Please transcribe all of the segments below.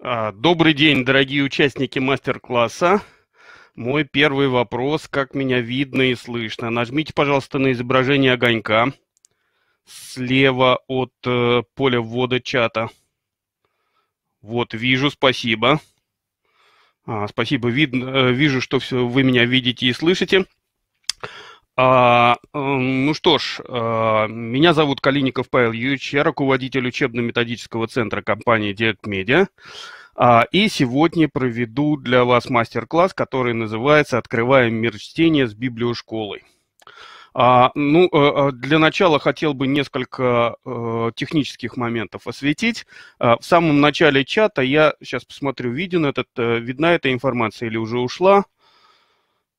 А, добрый день, дорогие участники мастер-класса. Мой первый вопрос, как меня видно и слышно. Нажмите, пожалуйста, на изображение огонька слева от э, поля ввода чата. Вот, вижу, спасибо. А, спасибо, видно, э, вижу, что все, вы меня видите и слышите. А, эм, ну что ж, э, меня зовут Калиников Павел Юрьевич, я руководитель учебно-методического центра компании DirectMedia, Media. А, и сегодня проведу для вас мастер-класс, который называется «Открываем мир чтения с библиошколой». А, ну, э, э, для начала хотел бы несколько технических моментов осветить. А, в самом начале чата я сейчас посмотрю, виден этот, видна эта информация или уже ушла –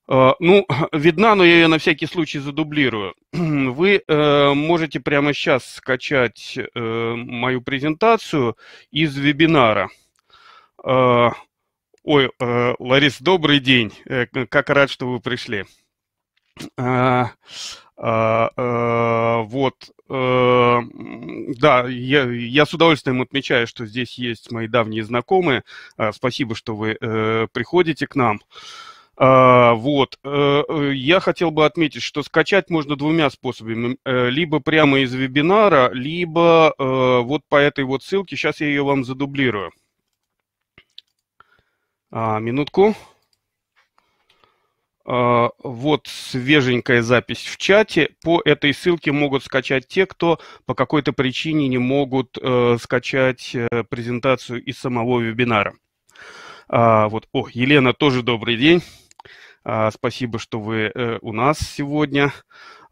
Э, ну, видна, но я ее на всякий случай задублирую. Вы э, можете прямо сейчас скачать э, мою презентацию из вебинара. ой, Ларис, добрый день. как рад, что вы пришли. вот. да, я, я с удовольствием отмечаю, что здесь есть мои давние знакомые. спасибо, что вы приходите к нам. А, вот. Э, э, я хотел бы отметить, что скачать можно двумя способами. Э, либо прямо из вебинара, либо вот по этой вот ссылке. Сейчас я ее вам задублирую. А, минутку. А, вот свеженькая запись в чате. По этой ссылке могут скачать те, кто по какой-то причине не могут скачать презентацию из самого вебинара. Вот, о, Елена, тоже добрый день. А, спасибо, что вы э, у нас сегодня.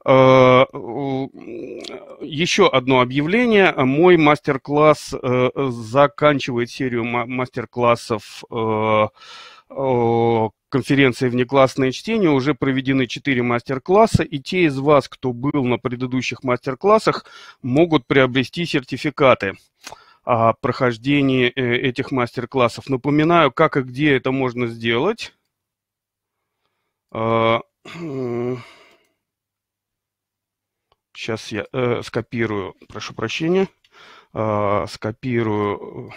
А, еще одно объявление. Мой мастер-класс э, заканчивает серию мастер-классов э, конференции «Внеклассное чтение» уже проведены четыре мастер-класса, и те из вас, кто был на предыдущих мастер-классах, могут приобрести сертификаты о прохождении этих мастер-классов. Напоминаю, как и где это можно сделать. Сейчас а, я э, скопирую, прошу прощения, э, скопирую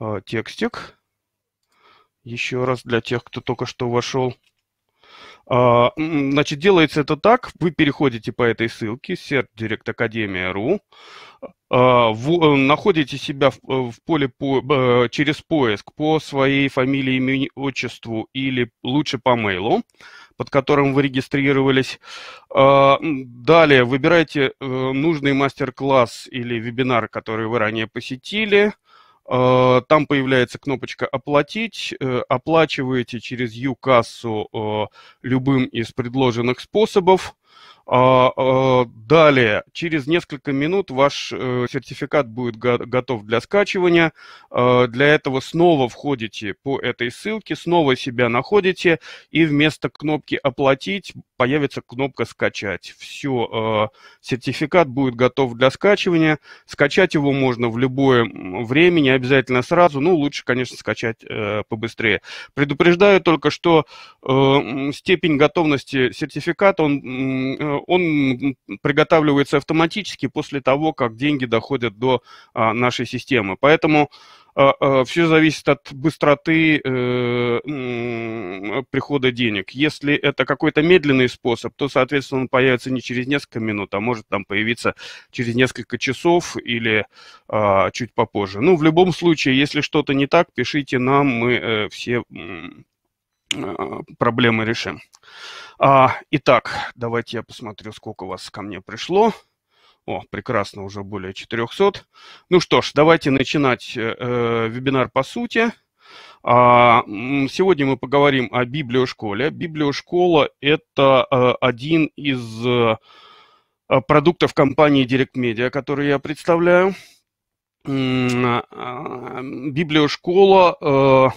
э, текстик. Еще раз для тех, кто только что вошел. А, значит, делается это так. Вы переходите по этой ссылке sertdirectacademia.ru, а, э, находите себя в, э, в поле по, э, через поиск по своей фамилии, имени, отчеству или лучше по мейлу, под которым вы регистрировались. А, далее выбирайте нужный мастер-класс или вебинар, который вы ранее посетили – Э, там появляется кнопочка «Оплатить». Э, оплачиваете через ЮКассу э, любым из предложенных способов. А, а, далее, через несколько минут ваш э, сертификат будет готов для скачивания. А, для этого снова входите по этой ссылке, снова себя находите, и вместо кнопки «Оплатить» появится кнопка «Скачать». Все, сертификат будет готов для скачивания. Скачать его можно в любое время, не обязательно сразу. но ну, лучше, конечно, скачать э, побыстрее. Предупреждаю только, что э, степень готовности сертификата, он он приготавливается автоматически после того, как деньги доходят до а, нашей системы. Поэтому а, а, все зависит от быстроты э, прихода денег. Если это какой-то медленный способ, то, соответственно, он появится не через несколько минут, а может там появиться через несколько часов или чуть попозже. Ну, в любом случае, если что-то не так, пишите нам, мы э, все проблемы решим. А, итак, давайте я посмотрю, сколько у вас ко мне пришло. О, прекрасно, уже более 400. Ну что ж, давайте начинать э, э вебинар по сути. А, сегодня мы поговорим о библиошколе. Библиошкола – это э, один из э, э продуктов компании Direct Media, который я представляю. А, а, библиошкола э,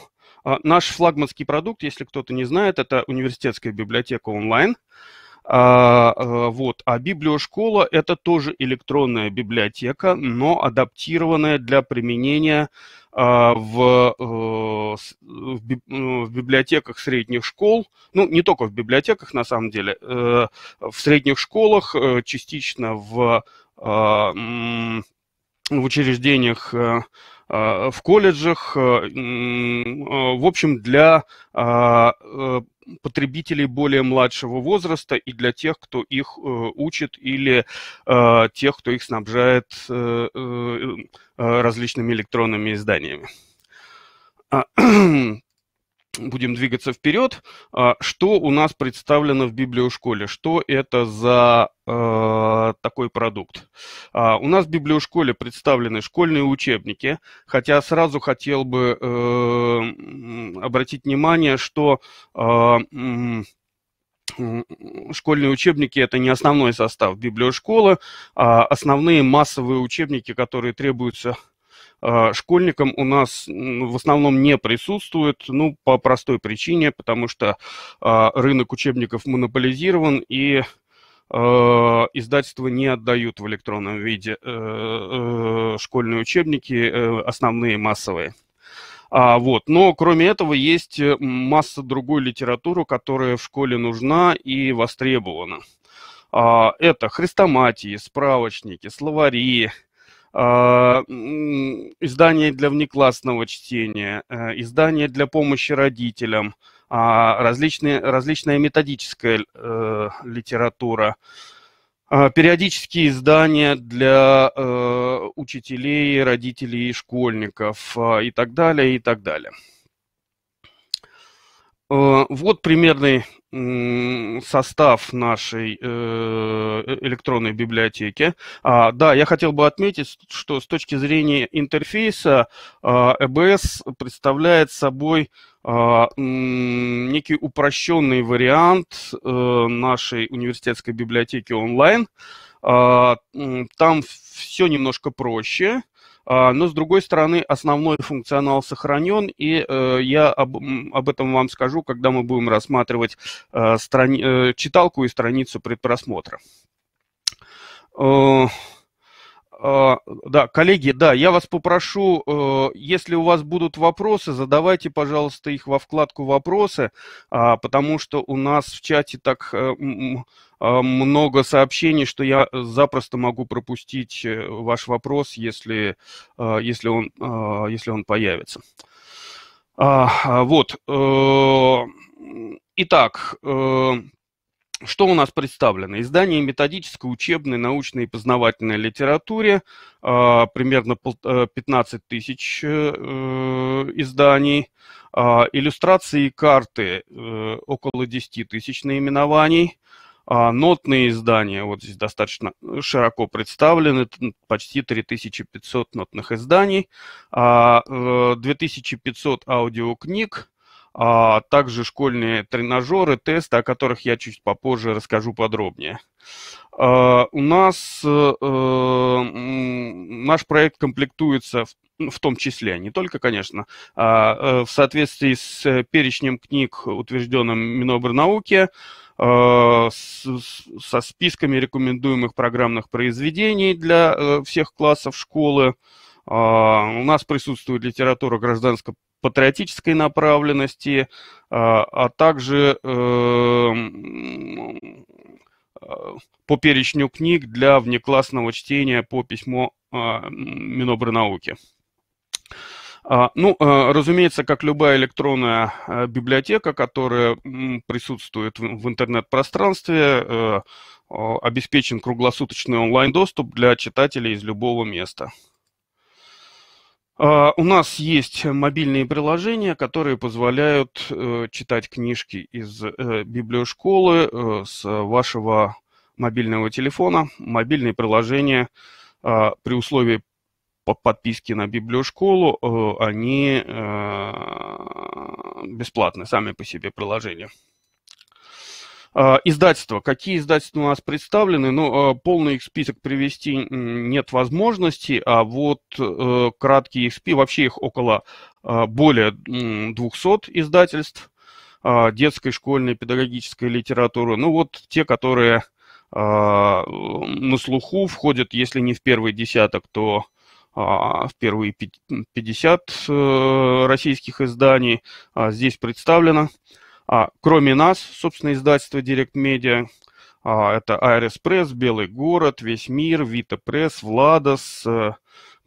а, наш флагманский продукт, если кто-то не знает, это университетская библиотека онлайн. А, э, вот. А библиошкола – это тоже электронная библиотека, но адаптированная для применения а, в, э, э, в библиотеках средних школ, ну, не только в библиотеках, на самом деле, в средних школах, частично в, в учреждениях Э, в колледжах, э, э, в общем, для потребителей более младшего возраста и для тех, кто их учит или тех, кто их снабжает различными электронными изданиями. А, будем двигаться вперед. А, что у нас представлено в библиошколе? Что это за э, такой продукт? А, у нас в библиошколе представлены школьные учебники, хотя сразу хотел бы э, обратить внимание, что э, школьные учебники это не основной состав библиошколы, а основные массовые учебники, которые требуются а, школьникам у нас в основном не присутствует, ну, по простой причине, потому что а, рынок учебников монополизирован, и а, издательства не отдают в электронном виде э, э, школьные учебники, э, основные массовые. А, вот. Но кроме этого есть масса другой литературы, которая в школе нужна и востребована. А, это хрестоматии, справочники, словари, а, издание для внеклассного чтения, э, издание для помощи родителям, а, различные, различная методическая э, литература, а, периодические издания для э, учителей, родителей и школьников и так далее, и так далее. Э, вот примерный состав нашей э, э, электронной библиотеки. А, да, я хотел бы отметить, что с точки зрения интерфейса EBS а, представляет собой а, некий упрощенный вариант нашей университетской библиотеки онлайн. Там все немножко проще. А, но, с другой стороны, основной функционал сохранен, и э, я об, об этом вам скажу, когда мы будем рассматривать э, страни... Э, читалку и страницу предпросмотра. А, да, коллеги, да, я вас попрошу, э, если у вас будут вопросы, задавайте, пожалуйста, их во вкладку «Вопросы», а, потому что у нас в чате так э, а, много сообщений, что я запросто могу пропустить э, ваш вопрос, если, если, он, если он появится. Вот. Итак, что у нас представлено? Издание методической, учебной, научной и познавательной литературе, а, примерно 15 э, тысяч э, э, изданий, а, иллюстрации и карты около 10 тысяч наименований, а, нотные издания, вот здесь достаточно широко представлены, почти 3500 нотных изданий, 2500 аудиокниг, а также школьные тренажеры, тесты, о которых я чуть попозже расскажу подробнее. А, у нас э, наш проект комплектуется в ну, в том числе, не только, конечно, а э, в соответствии с перечнем книг, утвержденным Минобрнауки, а, со списками рекомендуемых программных произведений для э, всех классов школы. А, у нас присутствует литература гражданского патриотической направленности, а, а также эм, а, по перечню книг для внеклассного чтения по письму а, Минобрнауки. Ну, э, разумеется, как любая электронная э, библиотека, которая присутствует в интернет-пространстве, э, обеспечен круглосуточный онлайн-доступ для читателей из любого места. А, у нас есть мобильные приложения, которые позволяют э, читать книжки из э, библиошколы э, с вашего мобильного телефона. Мобильные приложения а, при условии подписки на библиошколу, они бесплатны, сами по себе приложения. А, издательства. Какие издательства у нас представлены? Ну, а, полный их список привести нет возможности, а вот э, краткие их вообще их около а, более 200 издательств детской, школьной, педагогической литературы. Ну, вот те, которые на слуху входят, если не в первый десяток, то в первые 50 э, российских изданий здесь представлено. А, кроме нас, собственно, издательство Direct Media а, это Пресс Белый город, Весь мир, Вита Пресс, Владос, э,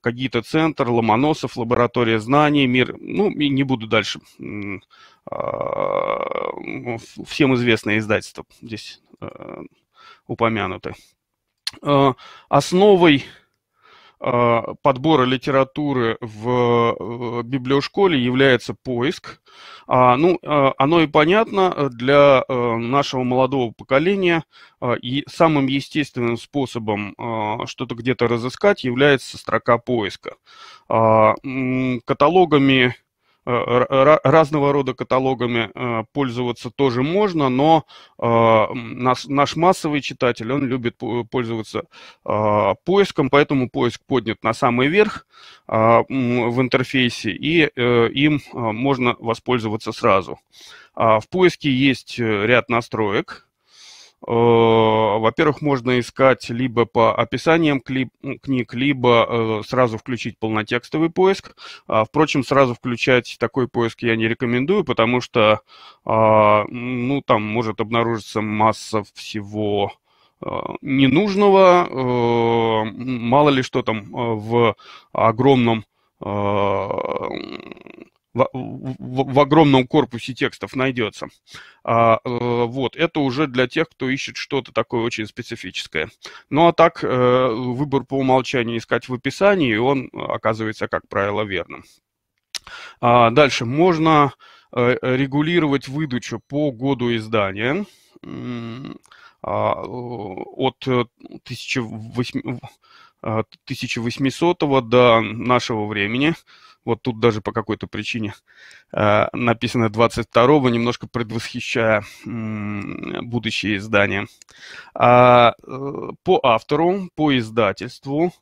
Кагита Центр, Ломоносов, Лаборатория знаний, Мир, ну и не буду дальше. А, всем известные издательства здесь э, упомянуты э, Основой а, подбора литературы в библиошколе является поиск. А, ну, а, оно и понятно для э, нашего молодого поколения. И самым естественным способом что-то где-то разыскать является строка поиска. Каталогами Э, разного рода каталогами э, пользоваться тоже можно, но э, наш, наш массовый читатель, он любит пользоваться поиском, поэтому поиск поднят на самый верх в интерфейсе, и им можно воспользоваться сразу. А в поиске есть ряд настроек, Э, во-первых, можно искать либо по описаниям ну, книг, либо э, сразу включить полнотекстовый поиск. А, впрочем, сразу включать такой поиск я не рекомендую, потому что а, ну, там может обнаружиться масса всего э, ненужного, мало ли что там в огромном в, в, в огромном корпусе текстов найдется. А, э, вот, это уже для тех, кто ищет что-то такое очень специфическое. Ну а так, э, выбор по умолчанию искать в описании, и он оказывается, как правило, верным. А, дальше, можно э, регулировать выдачу по году издания а, от 1800 до нашего времени. Вот тут даже по какой-то причине э, написано 22-го, немножко предвосхищая м, будущее издание. А, э, по автору, по издательству,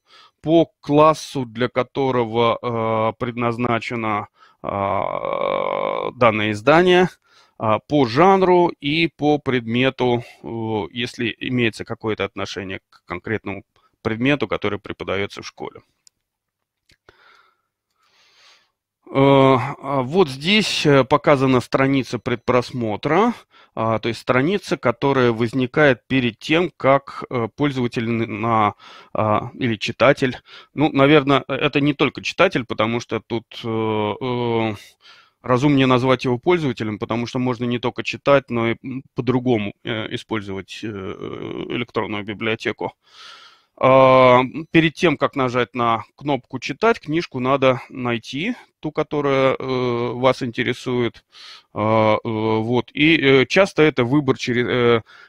по классу, для которого э, предназначено э, данное издание, э, по жанру и по предмету, э, если имеется какое-то отношение к конкретному предмету, который преподается в школе. Э, а вот здесь э, показана страница предпросмотра, а, то есть страница, которая возникает перед тем, как э, пользователь на, а, или читатель, ну, наверное, это не только читатель, потому что тут разумнее назвать его пользователем, потому что можно не только читать, но и по-другому использовать электронную библиотеку. А, перед тем, как нажать на кнопку «Читать», книжку надо найти, ту, которая э, вас интересует. А, э, вот. И э, часто это выбор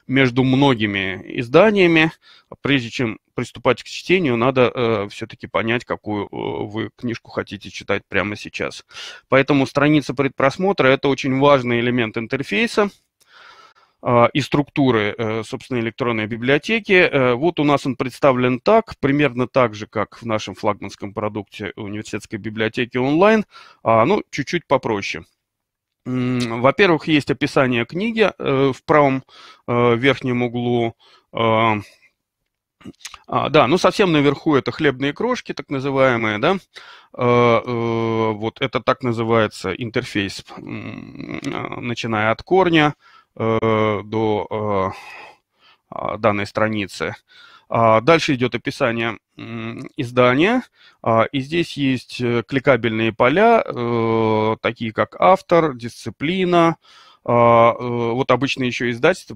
между многими изданиями. Прежде чем приступать к чтению, надо все-таки понять, какую вы книжку хотите читать прямо сейчас. Поэтому страница предпросмотра – это очень важный элемент интерфейса – а, и структуры, э, собственной электронной библиотеки. Э, вот у нас он представлен так, примерно так же, как в нашем флагманском продукте университетской библиотеки онлайн, а, ну, чуть-чуть попроще. Во-первых, есть описание книги э, в правом верхнем углу. А, да, ну совсем наверху это хлебные крошки, так называемые, да. вот это так называется интерфейс, начиная от корня. Э, до э, а, данной страницы. А, дальше идет описание издания, а, и здесь есть э, кликабельные поля, такие как автор, дисциплина, вот обычно еще издательство,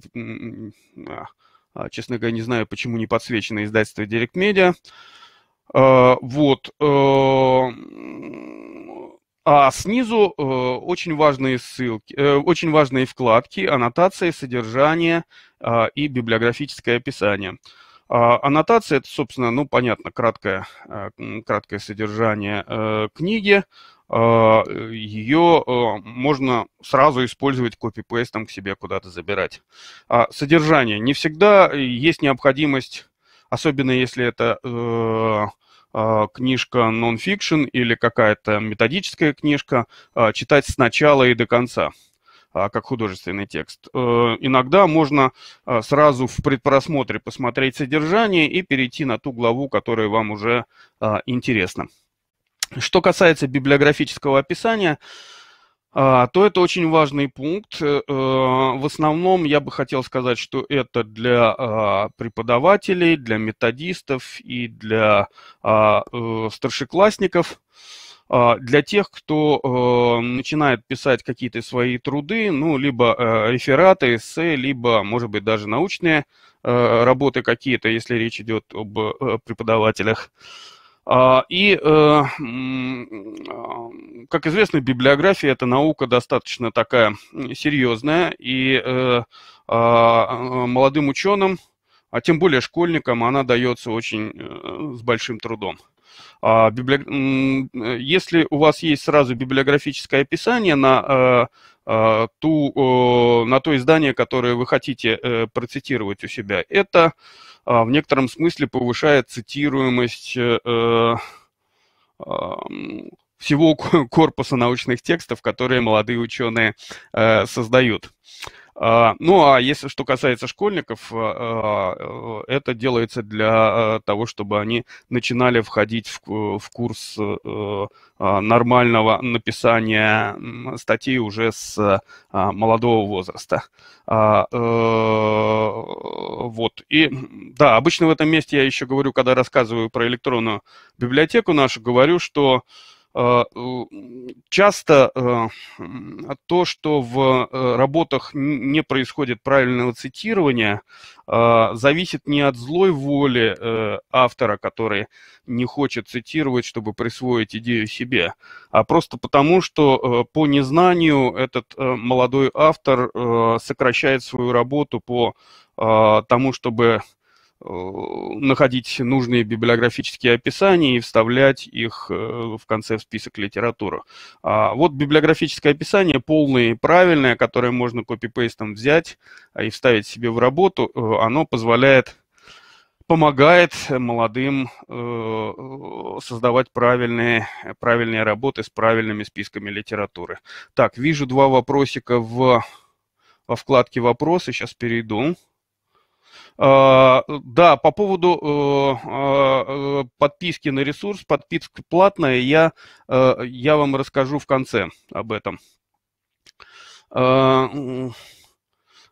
честно говоря, не знаю, почему не подсвечено издательство Direct Media, вот, а снизу э, очень важные ссылки, э, очень важные вкладки, аннотации, содержание э, и библиографическое описание. А, аннотация – это, собственно, ну, понятно, краткое, э, краткое содержание э, книги. Э, а, ее э, можно сразу использовать копипейстом к себе куда-то забирать. А, содержание. Не всегда есть необходимость, особенно если это э, а, книжка нон-фикшн или какая-то методическая книжка а, читать сначала и до конца а, как художественный текст. Э, иногда можно сразу в предпросмотре посмотреть содержание и перейти на ту главу, которая вам уже интересна. Что касается библиографического описания, а, то это очень важный пункт. Э, э, в основном я бы хотел сказать, что это для а, преподавателей, для методистов и для а, э, старшеклассников, для тех, кто начинает писать какие-то свои труды, ну, либо рефераты, эссе, либо, может быть, даже научные работы какие-то, если речь идет об преподавателях. А, и, э, а, как известно, библиография – это наука достаточно такая серьезная, и э, а, молодым ученым, а тем более школьникам, она дается очень э, с большим трудом. Если у вас есть сразу библиографическое описание на а, ту, на то издание, которое вы хотите э, процитировать у себя. Это а, в некотором смысле повышает цитируемость э, э, всего корпуса научных текстов, которые молодые ученые создают. А, ну а если что касается школьников, э, э, э, это делается для того, чтобы они начинали входить в, в курс а, нормального написания статей уже с а, молодого возраста. Вот. И да, обычно в этом месте я еще говорю, когда рассказываю про электронную библиотеку нашу, говорю, что... Э, часто э, то, что в э, работах не происходит правильного цитирования, зависит не от злой воли автора, который не хочет цитировать, чтобы присвоить идею себе, а просто потому, что по незнанию этот молодой автор сокращает свою работу по тому, чтобы Э, находить нужные библиографические описания и вставлять их э, в конце в список литературы. А вот библиографическое описание полное и правильное, которое можно копипейстом взять э, и вставить себе в работу, оно позволяет помогает молодым создавать правильные, правильные работы с правильными списками литературы. Так, вижу два вопросика в, во вкладке «Вопросы». Сейчас перейду. А, да, по поводу э, э, подписки на ресурс, подписка платная, я, э, я вам расскажу в конце об этом. А,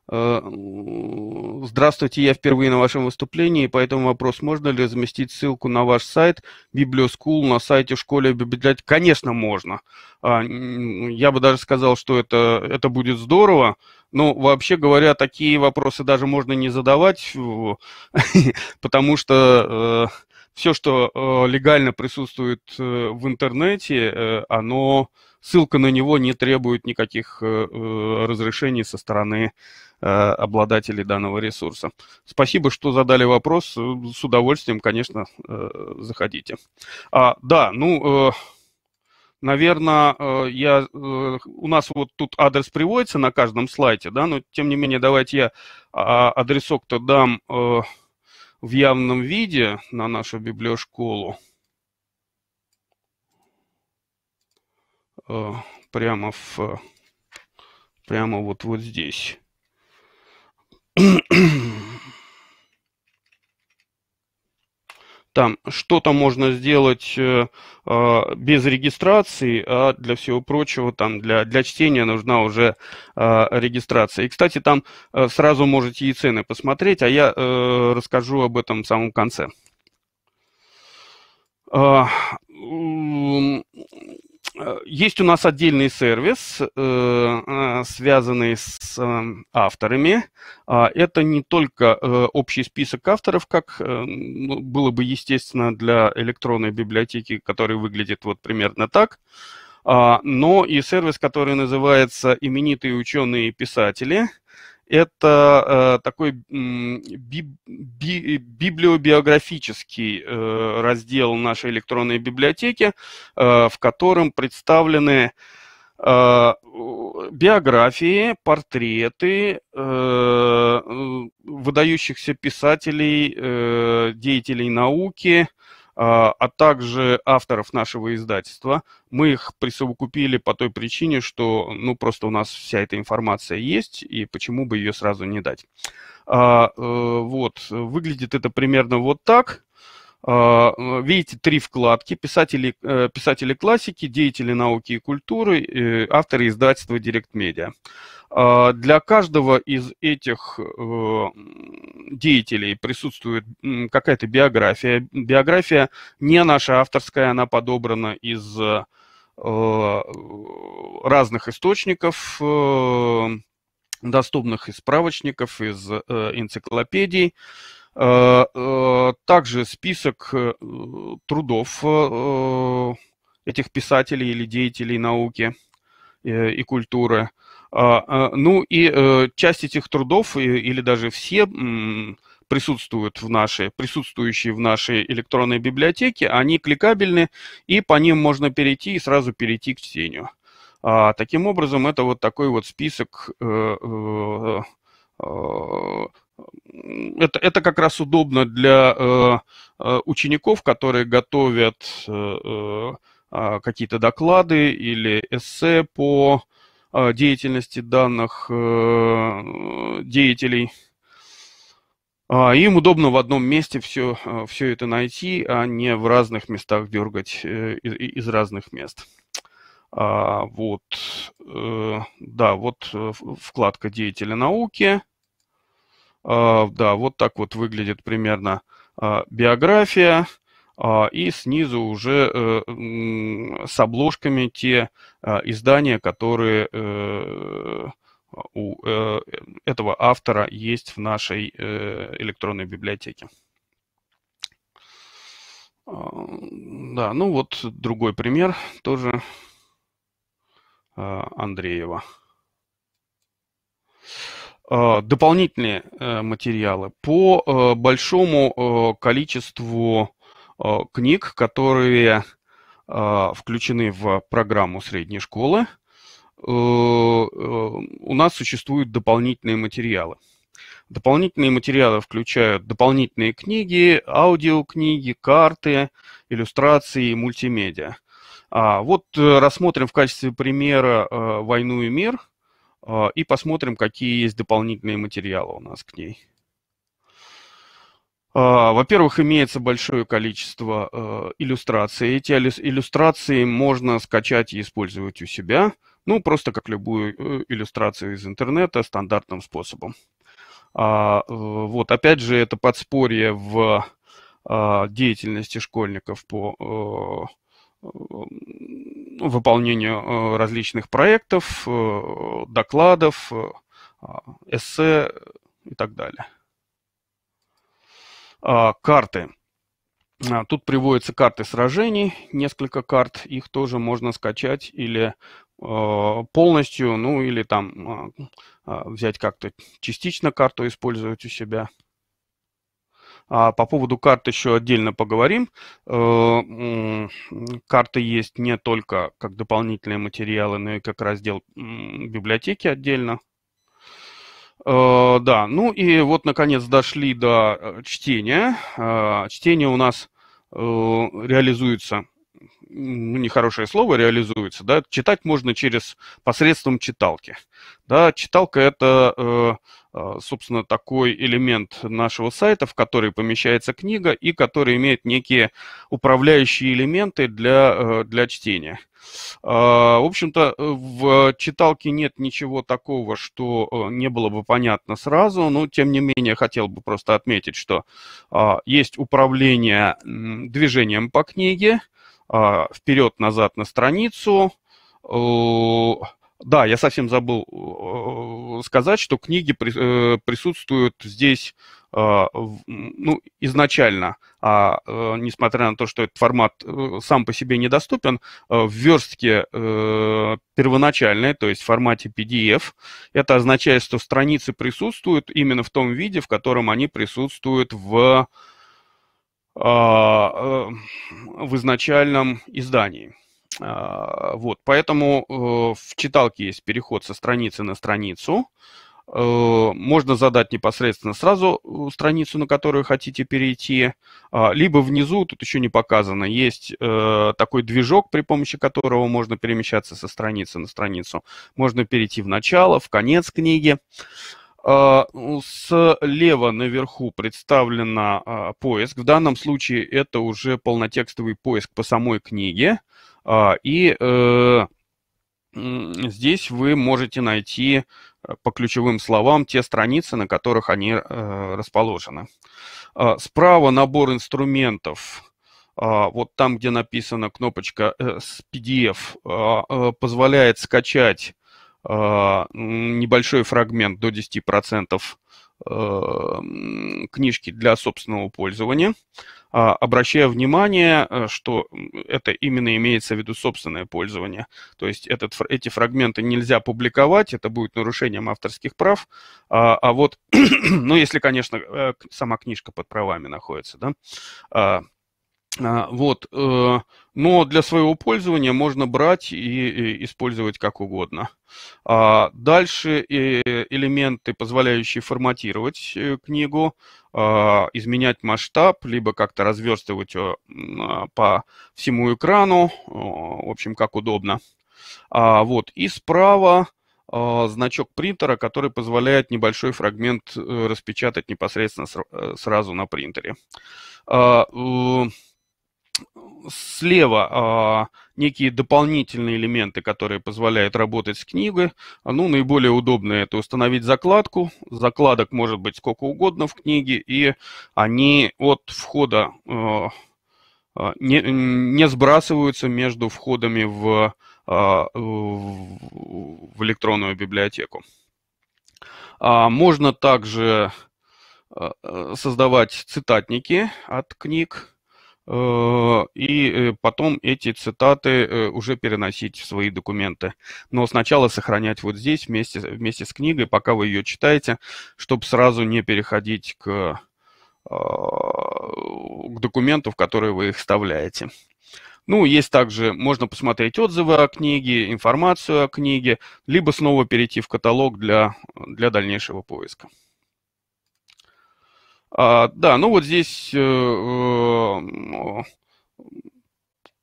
Э, здравствуйте, я впервые на вашем выступлении, поэтому вопрос, можно ли заместить ссылку на ваш сайт Библиоскул на сайте школы библиотеки? Конечно, можно. А, я бы даже сказал, что это, это будет здорово. Но ну, вообще говоря, такие вопросы даже можно не задавать, потому что э, все, что э, легально присутствует э, в интернете, э, оно, ссылка на него не требует никаких разрешений со стороны обладателей данного ресурса. Спасибо, что задали вопрос. С удовольствием, конечно, заходите. А, да, ну, наверное, я, у нас вот тут адрес приводится на каждом слайде, да, но тем не менее давайте я а, адресок-то дам в явном виде на нашу библиошколу. Э, прямо в прямо вот вот здесь. там что-то можно сделать э, э, без регистрации, а для всего прочего, там, для, для чтения нужна уже э, регистрация. И, кстати, там э, сразу можете и цены посмотреть, а я э, расскажу об этом в самом конце. А, Э, есть у нас отдельный сервис, э, э, связанный с авторами. А, это не только общий список авторов, как ну, было бы естественно для электронной библиотеки, которая выглядит вот примерно так, а, но и сервис, который называется «Именитые ученые и писатели», это э, такой би, би, библиобиографический э, раздел нашей электронной библиотеки, э, в котором представлены э, биографии, портреты э, выдающихся писателей, э, деятелей науки, а, а также авторов нашего издательства. Мы их присовокупили по той причине, что ну, просто у нас вся эта информация есть, и почему бы ее сразу не дать. А, э, вот, выглядит это примерно вот так. А, э, видите, три вкладки. Писатели, э, писатели классики, деятели науки и культуры, авторы издательства директ медиа а, для каждого из этих э, деятелей присутствует какая-то биография. Биография не наша авторская, она подобрана из э, э, разных источников, доступных из справочников, из энциклопедий. Также список трудов этих писателей или деятелей науки и культуры – а, а, ну и э, часть этих трудов, или даже все, присутствуют в нашей, присутствующие в нашей электронной библиотеке, они кликабельны, и по ним можно перейти и сразу перейти к чтению. А, таким образом, это вот такой вот список э, э, это, это как раз удобно для учеников, которые готовят какие-то доклады или эссе по деятельности данных э, деятелей. А, им удобно в одном месте все, э, все это найти, а не в разных местах дергать э, из разных мест. А, вот, да, вот вкладка деятеля науки». А, да, вот так вот выглядит примерно биография. А, и снизу уже э, с обложками те а, издания, которые э, у э, этого автора есть в нашей электронной библиотеке. А, да, ну вот другой пример тоже Андреева. Дополнительные материалы. По большому количеству Э, книг, которые э, включены в программу средней школы, э, у нас существуют дополнительные материалы. Дополнительные материалы включают дополнительные книги, аудиокниги, карты, иллюстрации, мультимедиа. А, вот рассмотрим в качестве примера «Войну и мир» и посмотрим, какие есть дополнительные материалы у нас к ней. А, во-первых, имеется большое количество э, иллюстраций. Эти иллюстрации можно скачать и использовать у себя, ну, просто как любую э, иллюстрацию из интернета стандартным способом. А, э, вот, опять же, это подспорье в а, деятельности школьников по выполнению различных проектов, докладов, эссе и так далее. А, карты. А, тут приводятся карты сражений, несколько карт, их тоже можно скачать или а, полностью, ну или там взять как-то частично карту, использовать у себя. А по поводу карт еще отдельно поговорим. Э, карты есть не только как дополнительные материалы, но и как раздел библиотеки отдельно. Э, да, ну и вот, наконец, дошли до э, чтения. Э, чтение у нас реализуется, ну, нехорошее слово, реализуется, да, читать можно через посредством читалки. Да, читалка – это а, собственно, такой элемент нашего сайта, в который помещается книга и который имеет некие управляющие элементы для, э, для чтения. А, в общем-то, в читалке нет ничего такого, что э, не было бы понятно сразу, но тем не менее хотел бы просто отметить, что а, есть управление движением по книге, вперед-назад на страницу, да, я совсем забыл э, э, сказать, что книги э, присутствуют здесь а, ну, изначально, а, несмотря на то, что этот формат сам по себе недоступен, в верстке первоначальной, то есть в формате PDF, это означает, что страницы присутствуют именно в том виде, в котором они присутствуют в, а, в изначальном издании. А, вот, поэтому э, в читалке есть переход со страницы на страницу. Э, можно задать непосредственно сразу э, страницу, на которую хотите перейти, а, либо внизу, тут еще не показано, есть такой движок, при помощи которого можно перемещаться со страницы на страницу. Можно перейти в начало, в конец книги. А, слева наверху представлен поиск. В данном случае это уже полнотекстовый поиск по самой книге. А, и э, здесь вы можете найти э, по ключевым словам те страницы, на которых они э, расположены. А, справа набор инструментов. А, вот там, где написана кнопочка с PDF, позволяет скачать небольшой фрагмент до 10% Э, книжки для собственного пользования, а, обращая внимание, э, что это именно имеется в виду собственное пользование. То есть этот, эти фрагменты нельзя публиковать, это будет нарушением авторских прав. А, а вот, ну если, конечно, э, сама книжка под правами находится, да, а, Э, вот. Э, но для своего пользования можно брать и использовать как угодно. А дальше элементы, позволяющие форматировать э, книгу, изменять масштаб, либо как-то разверстывать ее а, по всему экрану, в общем, как удобно. А вот. И справа значок принтера, который позволяет небольшой фрагмент распечатать непосредственно сразу на принтере. Слева э, некие дополнительные элементы, которые позволяют работать с книгой. А, ну, наиболее удобно это установить закладку. Закладок может быть сколько угодно в книге, и они от входа э, не, не сбрасываются между входами в, в электронную библиотеку. Можно также создавать цитатники от книг. Э, и э, потом эти цитаты э, уже переносить в свои документы. Но сначала сохранять вот здесь вместе, вместе с книгой, пока вы ее читаете, чтобы сразу не переходить к, к документу, в который вы их вставляете. Ну, есть также, можно посмотреть отзывы о книге, информацию о книге, либо снова перейти в каталог для, для дальнейшего поиска. А, да, ну вот здесь э, э,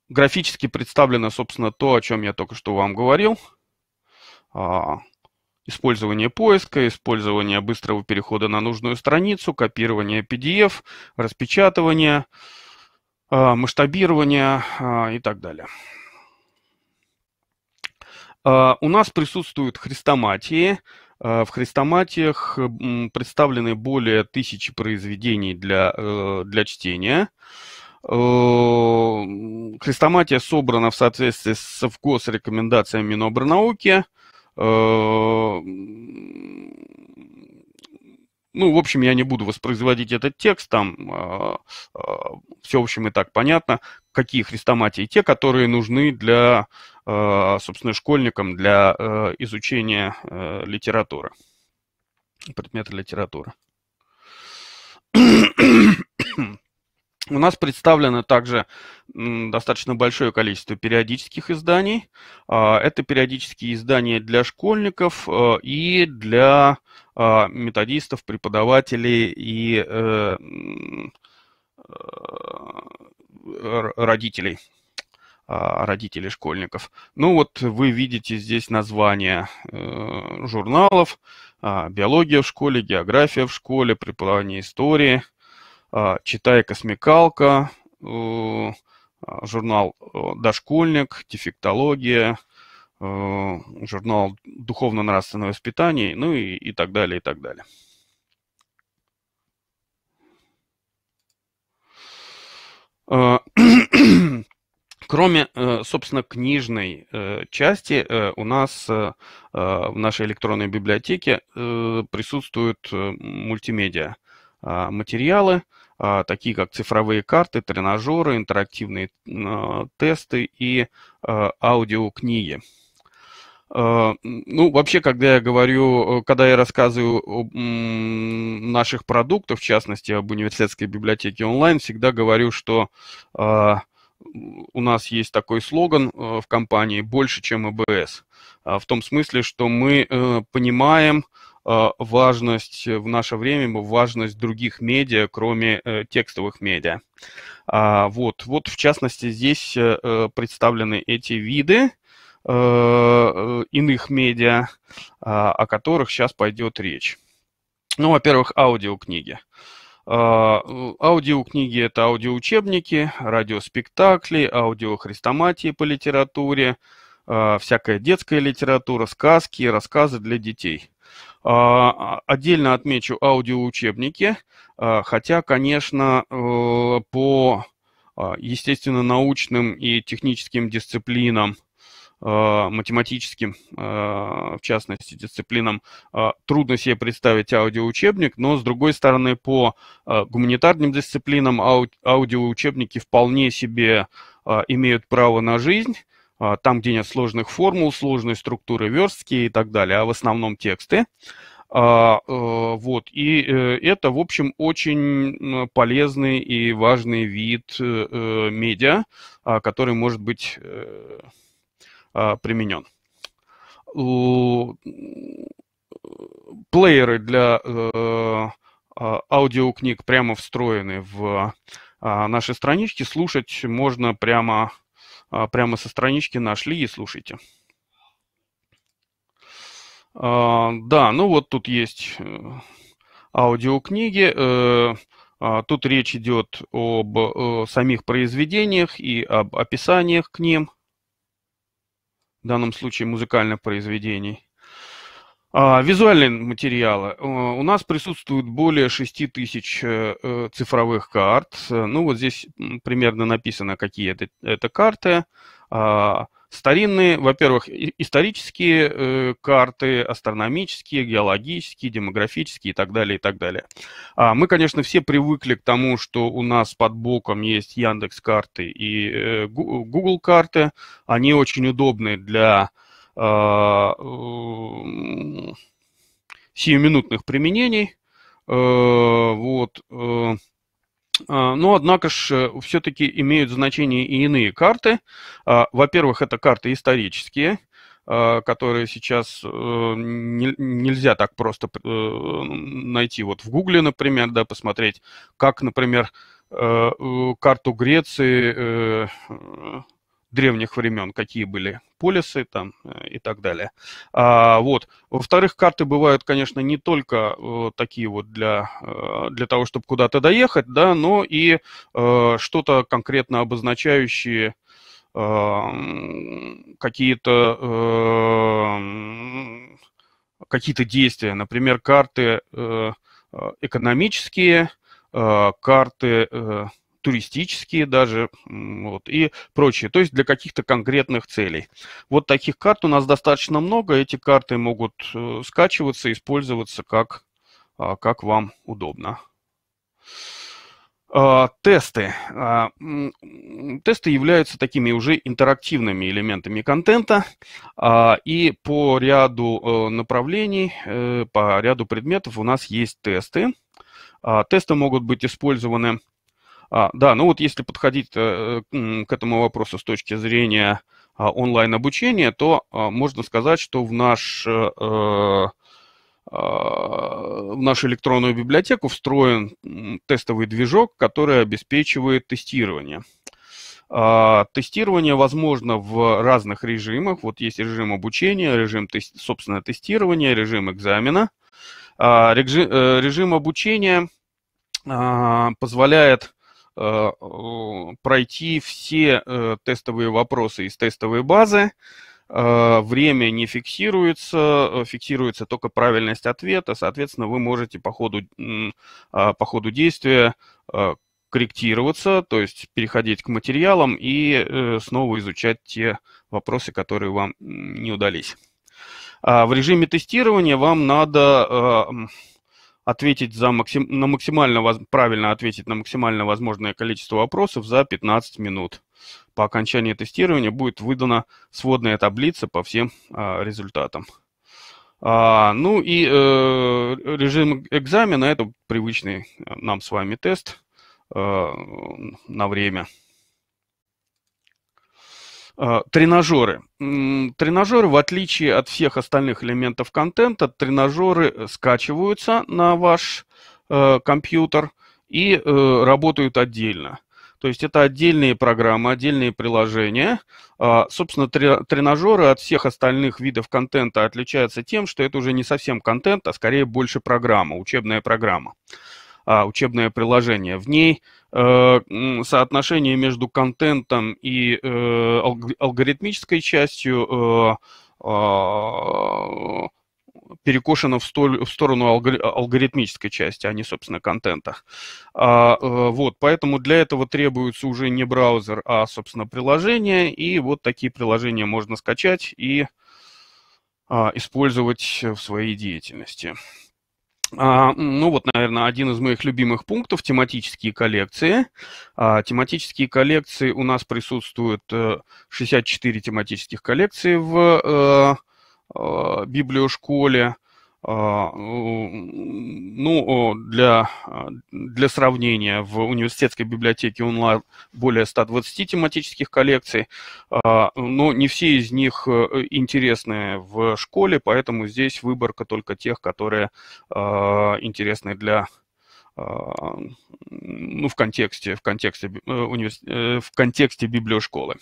графически представлено, собственно, то, о чем я только что вам говорил. А, использование поиска, использование быстрого перехода на нужную страницу, копирование PDF, распечатывание, а, масштабирование и так далее. У нас присутствуют хрестоматии, Э, в Христоматиях представлены более тысячи произведений для, э, для чтения. Э, Христоматия собрана в соответствии с ВКОС рекомендациями Минобрнауки. Ну, в общем, я не буду воспроизводить этот текст, там э, э, все, в общем, и так понятно какие хрестоматии? Те, которые нужны для, э, собственно, школьникам для э, изучения э, литературы, предмета литературы. У нас представлено также достаточно большое количество периодических изданий. А, это периодические издания для школьников и для методистов, преподавателей и родителей а, родителей школьников. Ну вот вы видите здесь названия э, журналов, а, биология в школе, география в школе, преподавание истории, э, читай космикалка, э, журнал э, дошкольник, дефектология, журнал духовно-нравственное воспитание, ну и, и так далее, и так далее. Э, кроме, э, собственно, книжной э, части, у нас в нашей электронной библиотеке присутствуют мультимедиа а, материалы, а, такие как цифровые карты, тренажеры, интерактивные тесты и аудиокниги. Э, ну, вообще, когда я говорю, э, когда я рассказываю о наших продуктах, в частности, об университетской библиотеке онлайн, всегда говорю, что а, у нас есть такой слоган э, в компании «Больше, чем ЭБС». А, в том смысле, что мы понимаем а, важность в наше время, важность других медиа, кроме текстовых медиа. Вот, вот в частности, здесь представлены эти виды – Э, э, иных медиа, а, о которых сейчас пойдет речь. Ну, во-первых, аудиокниги. А, аудиокниги – это аудиоучебники, радиоспектакли, аудиохрестоматии по литературе, а, всякая детская литература, сказки, рассказы для детей. Отдельно отмечу аудиоучебники, хотя, конечно, э, по естественно научным и техническим дисциплинам – а, математическим, а, в частности, дисциплинам, а, трудно себе представить аудиоучебник, но, с другой стороны, по гуманитарным дисциплинам аудиоучебники вполне себе имеют право на жизнь, там, где нет сложных формул, сложной структуры верстки и так далее, а в основном тексты. Э, вот. И э, это, в общем, очень полезный и важный вид э, медиа, который может быть Э, применен. Плееры для э, а, аудиокниг прямо встроены в а, наши странички. Слушать можно прямо, а, прямо со странички нашли и слушайте. Да, ну вот тут есть э, аудиокниги. Тут речь идет об самих произведениях и об описаниях к ним – в данном случае музыкальных произведений. А, визуальные материалы. Э, у нас присутствует более 6 тысяч э, э, цифровых карт. Ну вот здесь примерно написано, какие это, это карты. А, Старинные, во-первых, исторические э, карты, астрономические, геологические, демографические и так далее, и так далее. А мы, конечно, все привыкли к тому, что у нас под боком есть Яндекс карты и э, Google карты. Они очень удобны для э, сиюминутных применений. Э, вот, э, а, Но, ну, однако же, э, все-таки имеют значение и иные карты. А, во-первых, это карты исторические, а, которые сейчас э, нельзя так просто э, найти. Вот в Гугле, например, да, посмотреть, как, например, карту Греции древних времен, какие были полисы там э, и так далее. А, вот. Во-вторых, карты бывают, конечно, не только э, такие вот для, э, для того, чтобы куда-то доехать, да, но и э, что-то конкретно обозначающие э, какие-то э, какие-то действия, например, карты экономические, карты туристические даже вот, и прочие, то есть для каких-то конкретных целей. Вот таких карт у нас достаточно много, эти карты могут э, скачиваться, использоваться как, а, как вам удобно. А, тесты. А, тесты являются такими уже интерактивными элементами контента и по ряду э, направлений, э, по ряду предметов у нас есть тесты. Тесты могут быть использованы а, да, ну вот если подходить э, к этому вопросу с точки зрения а, онлайн-обучения, то а, можно сказать, что в наш... Э, э, а, в нашу электронную библиотеку встроен тестовый движок, который обеспечивает тестирование. Тестирование возможно в разных режимах. Вот есть режим обучения, режим, собственно, тестирования, режим экзамена. режим обучения позволяет Э, пройти все э, тестовые вопросы из тестовой базы. Э, время не фиксируется, фиксируется только правильность ответа. Соответственно, вы можете по ходу, а, по ходу действия корректироваться, то есть переходить к материалам и снова изучать те вопросы, которые вам не удались. А в режиме тестирования вам надо ответить за максим... на максимально воз... правильно ответить на максимально возможное количество вопросов за 15 минут. По окончании тестирования будет выдана сводная таблица по всем а, результатам. А, ну и э, режим экзамена – это привычный э, нам с вами тест э, на время. А, тренажеры. Тренажеры, в отличие от всех остальных элементов контента, тренажеры э, скачиваются на ваш э, компьютер и э, работают отдельно. То есть это отдельные программы, отдельные приложения. А, собственно, тренажеры от всех остальных видов контента отличаются тем, что это уже не совсем контент, а скорее больше программа, учебная программа, а, учебное приложение. В ней Э, соотношение между контентом и э, алгоритмической частью э, а, перекошено в, столь, в сторону алгоритмической части, а не, собственно, контента. А, вот, поэтому для этого требуется уже не браузер, а, собственно, приложение, и вот такие приложения можно скачать и а, использовать в своей деятельности. А, ну вот, наверное, один из моих любимых пунктов – тематические коллекции. А, тематические коллекции у нас присутствуют 64 э, тематических коллекции в э, э, библиошколе. А, ну, для, а, для сравнения, в университетской библиотеке онлайн более 120 тематических коллекций, а, но не все из них э, интересны в школе, поэтому здесь выборка только тех, которые интересны для а, ну, в контексте, в контексте, э, универс... Э, в контексте библиошколы.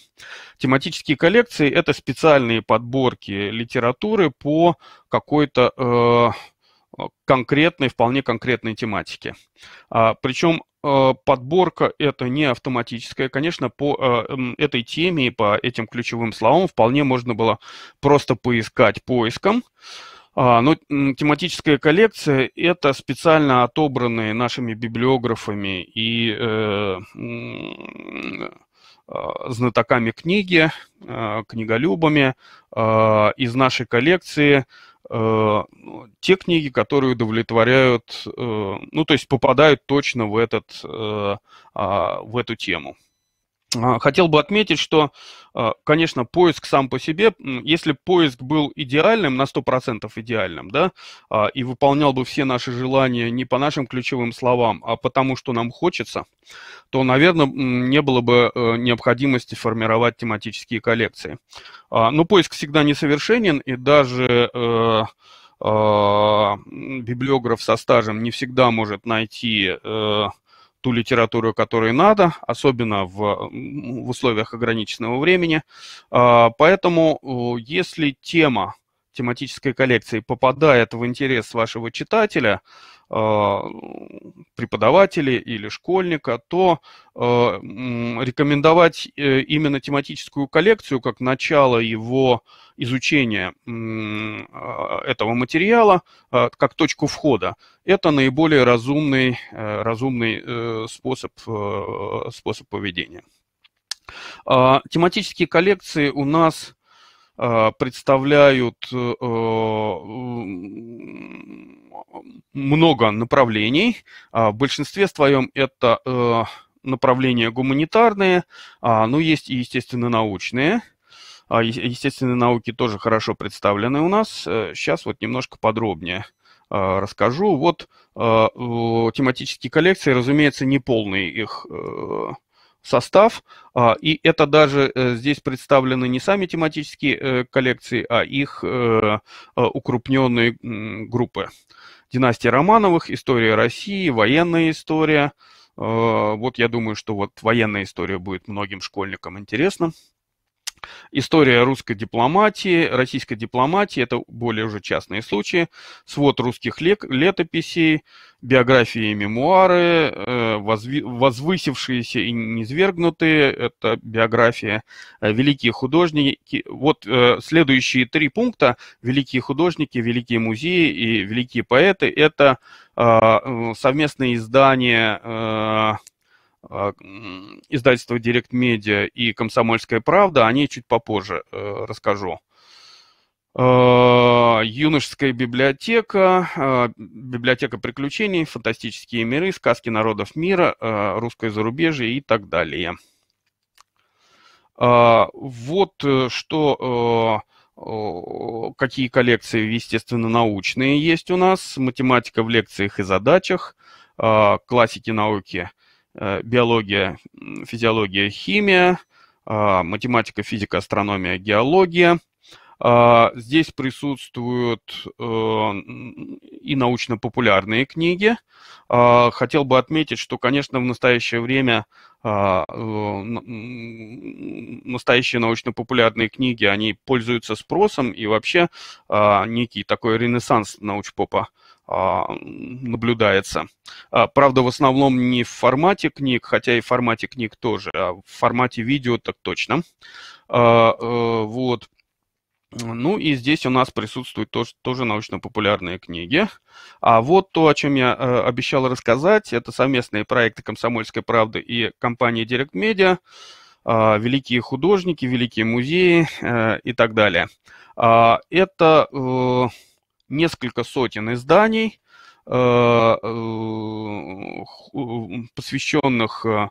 Тематические коллекции – это специальные подборки литературы по какой-то э, конкретной, вполне конкретной тематике. А, Причем подборка это не автоматическая. Конечно, по этой теме и по этим ключевым словам вполне можно было просто поискать поиском. А, Но ну, тематическая коллекция – это специально отобранные нашими библиографами и э, э, знатоками книги, э, книголюбами э, из нашей коллекции э, ну, те книги, которые удовлетворяют, э, ну, то есть попадают точно в, этот, а, в эту тему. А, хотел бы отметить, что, а, конечно, поиск сам по себе, если поиск был идеальным, на 100% идеальным, да, а, и выполнял бы все наши желания не по нашим ключевым словам, а потому что нам хочется, то, наверное, не было бы э, необходимости формировать тематические коллекции. Но поиск всегда несовершенен, и даже э, библиограф со стажем не всегда может найти э, ту литературу, которую надо, особенно в, в условиях ограниченного времени. А, поэтому, если тема тематической коллекции попадает в интерес вашего читателя – а, преподавателя или школьника, то а, рекомендовать э, именно тематическую коллекцию как начало его изучения а, этого материала, как точку входа, это наиболее разумный, э, разумный э, способ, способ поведения. Тематические коллекции у нас представляют много направлений. А, в большинстве своем это э, направления гуманитарные, а, но ну, есть и, естественно, научные. А, Естественные науки тоже хорошо представлены у нас. Сейчас э, вот немножко подробнее расскажу. Вот тематические коллекции, разумеется, не полный их э, состав, и это даже здесь представлены не сами тематические коллекции, а их укрупненные группы династия Романовых, история России, военная история. Э, вот я думаю, что вот военная история будет многим школьникам интересна. История русской дипломатии, российской дипломатии – это более уже частные случаи, свод русских летописей, биографии и мемуары, э, возвысившиеся и низвергнутые – это биография, э, великие художники. Вот э, следующие три пункта – великие художники, великие музеи и великие поэты – это э, совместные издания а, издательство Директ Медиа и Комсомольская правда, о ней чуть попозже э, расскажу. Э, Юношеская библиотека, э, библиотека приключений, фантастические миры, сказки народов мира, русское зарубежье и так далее. Вот что какие коллекции, естественно, научные есть у нас. Математика в лекциях и задачах, классики науки – Э, биология, физиология, химия, а, математика, физика, астрономия, геология. А, здесь присутствуют э, и научно-популярные книги. А, хотел бы отметить, что, конечно, в настоящее время э, настоящие научно-популярные книги, они пользуются спросом и вообще некий такой ренессанс научпопа попа а, наблюдается. А, правда, в основном не в формате книг, хотя и в формате книг тоже, а в формате видео так точно. А, э, вот. Ну и здесь у нас присутствуют тоже, тоже научно-популярные книги. А вот то, о чем я э, обещал рассказать, это совместные проекты «Комсомольской правды» и компании Direct Media, э, великие художники, великие музеи э, и так далее. Э, это... Э, несколько сотен изданий, э, э, посвященных э,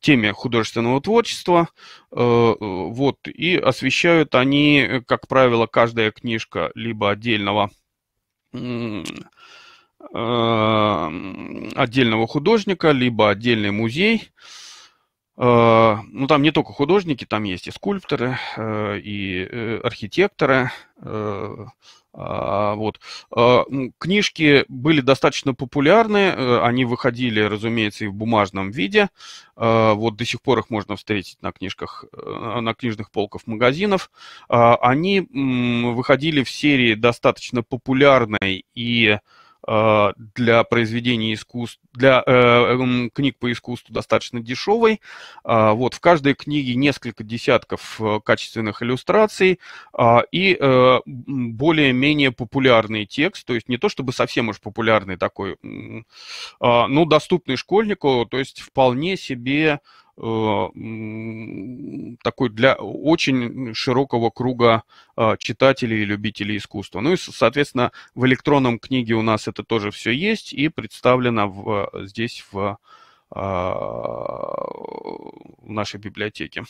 теме художественного творчества. Вот, и освещают они, как правило, каждая книжка либо отдельного отдельного художника, либо отдельный музей. Э, ну, там не только художники, там есть и скульпторы, э, и э, архитекторы. А, вот. Книжки были достаточно популярны, они выходили, разумеется, и в бумажном виде. Вот до сих пор их можно встретить на книжках, на книжных полках магазинов. Они выходили в серии достаточно популярной и а, для произведений искусств, для э, эм, книг по искусству достаточно дешевой. А, вот в каждой книге несколько десятков э, качественных иллюстраций а, и э, более-менее популярный текст, то есть не то чтобы совсем уж популярный такой, э, но доступный школьнику, то есть вполне себе Э, такой для очень широкого круга а, читателей и любителей искусства. Ну и, соответственно, в электронном книге у нас это тоже все есть и представлено в, э, здесь в, а, в нашей библиотеке.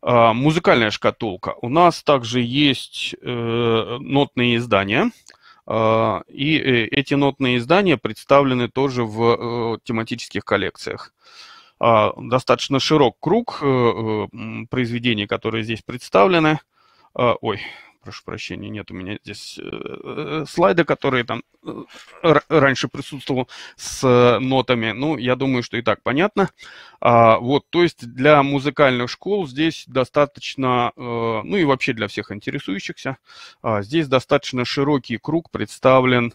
А, музыкальная шкатулка. У нас также есть э, нотные издания. И эти нотные издания представлены тоже в тематических коллекциях. А, достаточно широк круг э, э, произведений, которые здесь представлены. А, ой, прошу прощения, нет у меня здесь э, слайда, который там раньше присутствовал с нотами. Ну, я думаю, что и так понятно. А, вот, то есть для музыкальных школ здесь достаточно, ну и вообще для всех интересующихся, здесь достаточно широкий круг представлен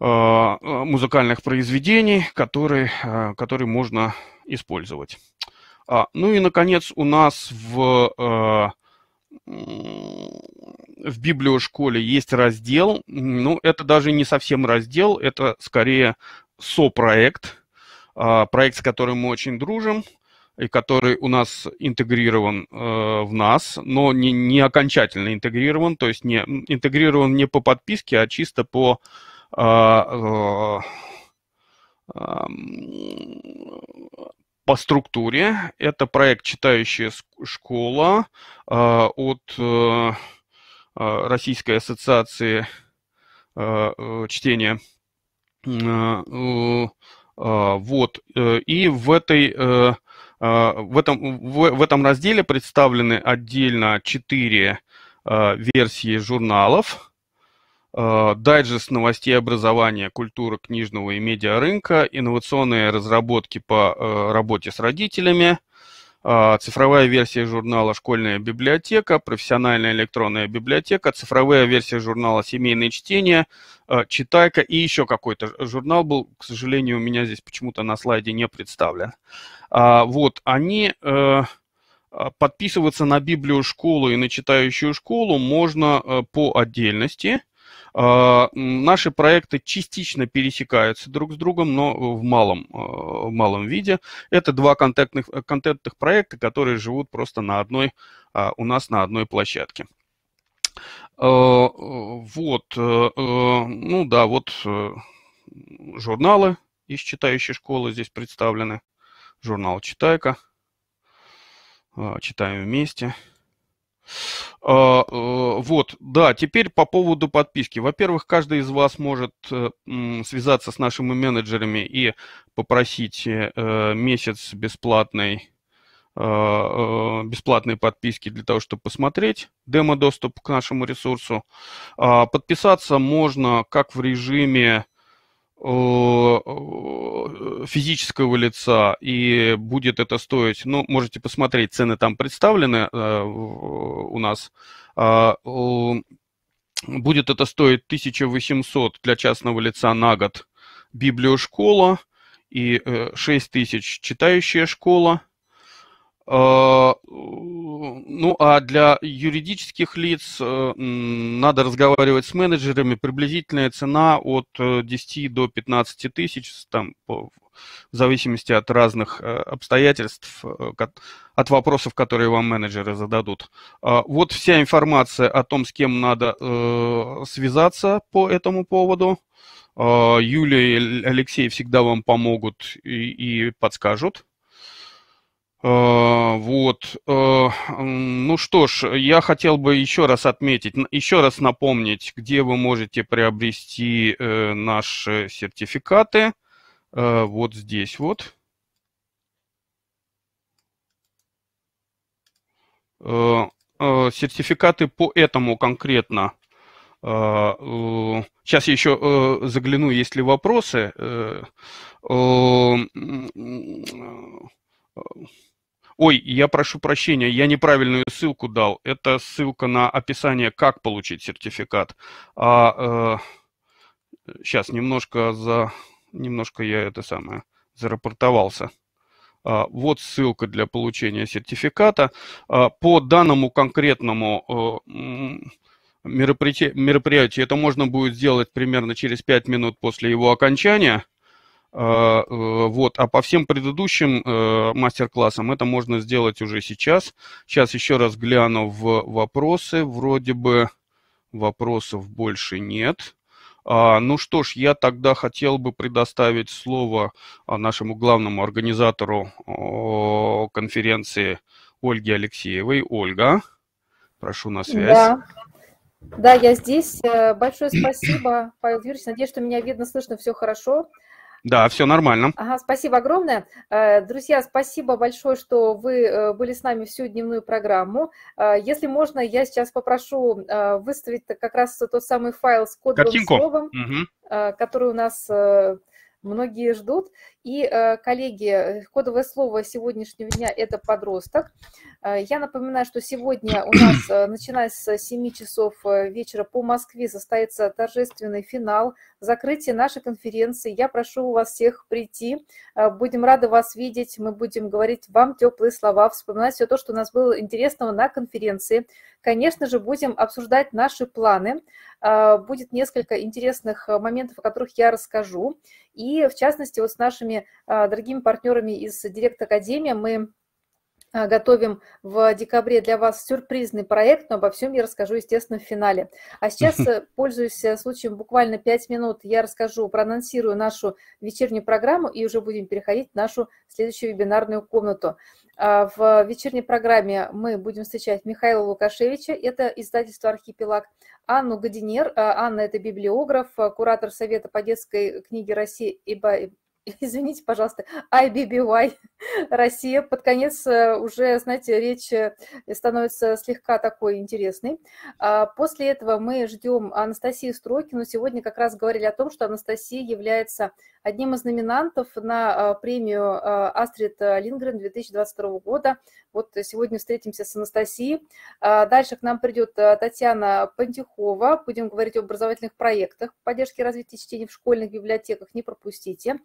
Э, э, музыкальных произведений, которые, э, которые можно использовать. А, ну и, наконец, у нас в, в библиошколе есть раздел, ну это даже не совсем раздел, это скорее сопроект, а, проект, с которым мы очень дружим, и который у нас интегрирован э, в нас, но не, не окончательно интегрирован, то есть не интегрирован не по подписке, а чисто по э, а, а, по структуре. Это проект «Читающая школа» а, от э, Российской ассоциации э, чтения. Вот. Э, и в этой в этом, в, в этом разделе представлены отдельно четыре версии журналов. Э, дайджест новостей образования, культуры, книжного и медиарынка, инновационные разработки по э, работе с родителями, э, цифровая версия журнала «Школьная библиотека», профессиональная электронная библиотека, цифровая версия журнала «Семейное чтение», «Читайка» и еще какой-то журнал был, к сожалению, у меня здесь почему-то на слайде не представлен. А, вот, они... Подписываться на библию школу и на читающую школу можно по отдельности – а, наши проекты частично пересекаются друг с другом, но в малом, а, в малом виде. Это два контентных, э, контентных проекта, которые живут просто на одной, а, у нас на одной площадке. Э, вот, э, ну да, вот журналы из читающей школы здесь представлены. Журнал «Читайка». Читаем вместе. А, э, вот, да, теперь по поводу подписки. Во-первых, каждый из вас может э, связаться с нашими менеджерами и попросить э, месяц бесплатной а, бесплатной подписки для того, чтобы посмотреть демо-доступ к нашему ресурсу. А, подписаться можно как в режиме Э, физического лица, и будет это стоить, ну, можете посмотреть, цены там представлены э, у нас, э, будет это стоить 1800 для частного лица на год библиошкола и э, 6000 читающая школа, а, ну а для юридических лиц э, надо разговаривать с менеджерами. Приблизительная цена от 10 э, до 15 тысяч, там, в зависимости от разных э, обстоятельств, от вопросов, которые вам менеджеры зададут. А, вот вся информация о том, с кем надо связаться по этому поводу. А, Юлия и Алексей всегда вам помогут и, и подскажут. А, вот. А, ну что ж, я хотел бы еще раз отметить, еще раз напомнить, где вы можете приобрести э, наши сертификаты. А, вот здесь вот. Сертификаты по этому конкретно. Сейчас я еще э, загляну, есть ли вопросы. Э, Ой, я прошу прощения, я неправильную ссылку дал. Это ссылка на описание, как получить сертификат. А, э, сейчас немножко за, немножко я это самое зарапортовался. А, вот ссылка для получения сертификата. А, по данному конкретному э, мероприятию это можно будет сделать примерно через 5 минут после его окончания. А, э, вот. А по всем предыдущим э, мастер-классам это можно сделать уже сейчас. Сейчас еще раз гляну в вопросы. Вроде бы вопросов больше нет. А, ну что ж, я тогда хотел бы предоставить слово а, нашему главному организатору конференции Ольге Алексеевой. Ольга, прошу на связь. Да. Да, я здесь. Э, большое спасибо, Павел Юрьевич. Надеюсь, что меня видно, слышно, все хорошо. Да, все нормально. Ага, спасибо огромное. Э, друзья, спасибо большое, что вы э, были с нами всю дневную программу. Э, если можно, я сейчас попрошу выставить как раз тот самый файл с кодовым Картинку. словом, угу. который у нас многие ждут. И, э, коллеги, э, кодовое слово сегодняшнего дня – это подросток. Э, я напоминаю, что сегодня у нас, начиная с 7 часов вечера по Москве, состоится торжественный финал, закрытия нашей конференции. Я прошу вас всех прийти. Будем рады вас видеть. Мы будем говорить вам теплые слова, вспоминать все то, что у нас было интересного на конференции. Конечно же, будем обсуждать наши планы. Будет несколько интересных моментов, о которых я расскажу. И, в частности, вот с нашими нашими а, дорогими партнерами из Директ Академии мы а, готовим в декабре для вас сюрпризный проект, но обо всем я расскажу, естественно, в финале. А сейчас, э, пользуясь э, случаем, буквально 5 минут я расскажу, проанонсирую нашу вечернюю программу и уже будем переходить в нашу следующую вебинарную комнату. А, в вечерней программе мы будем встречать Михаила Лукашевича, это издательство «Архипелаг», Анну Годинер, Анна – это библиограф, куратор Совета по детской книге России и извините, пожалуйста, IBBY Россия. Под конец э, уже, знаете, речь э, становится слегка такой интересной. А, после этого мы ждем Анастасию Строкину. Сегодня как раз говорили о том, что Анастасия является одним из номинантов на а, премию а, Астрид Лингрен 2022 года. Вот сегодня встретимся с Анастасией. Дальше к нам придет э, Татьяна Пантюхова. Будем говорить об образовательных проектах поддержки развития чтения в школьных библиотеках. Не пропустите.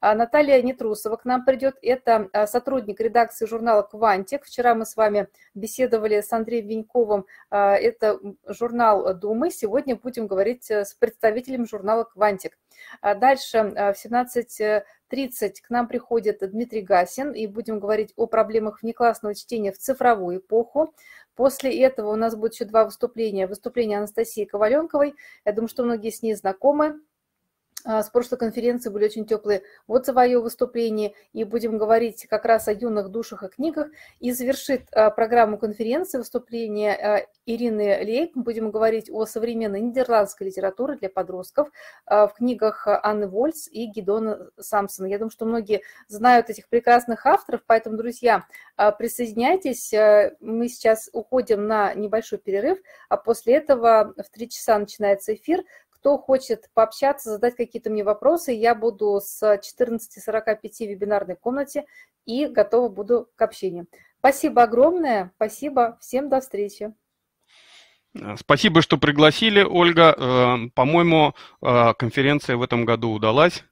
А, Наталья Нетрусова к нам придет. Это а, сотрудник редакции журнала «Квантик». Вчера мы с вами беседовали с Андреем Виньковым. А, это журнал «Думы». Сегодня будем говорить э, с представителем журнала «Квантик». Дальше в 17:30 к нам приходит Дмитрий Гасин, и будем говорить о проблемах внеклассного чтения в цифровую эпоху. После этого у нас будет еще два выступления. Выступление Анастасии Коваленковой. Я думаю, что многие с ней знакомы. А, с прошлой конференции были очень теплые отзывы о ее выступлении, и будем говорить как раз о юных душах и книгах. И завершит а, программу конференции выступление а, Ирины Лейк. Мы будем говорить о современной нидерландской литературе для подростков в книгах Анны Вольц и Гидона Самсона. Я думаю, что многие знают этих прекрасных авторов, поэтому, друзья, присоединяйтесь. Мы сейчас уходим на небольшой перерыв, а после этого в три часа начинается эфир. Кто хочет пообщаться, задать какие-то мне вопросы, я буду с 14.45 в вебинарной комнате и готова буду к общению. Спасибо огромное, спасибо, всем до встречи. Э, спасибо, что пригласили, Ольга. Э, по-моему, э, конференция в этом году удалась.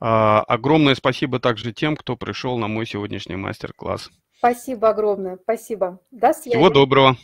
Огромное спасибо также тем, кто пришел на мой сегодняшний мастер-класс. Спасибо огромное, спасибо. До связи. Всего доброго.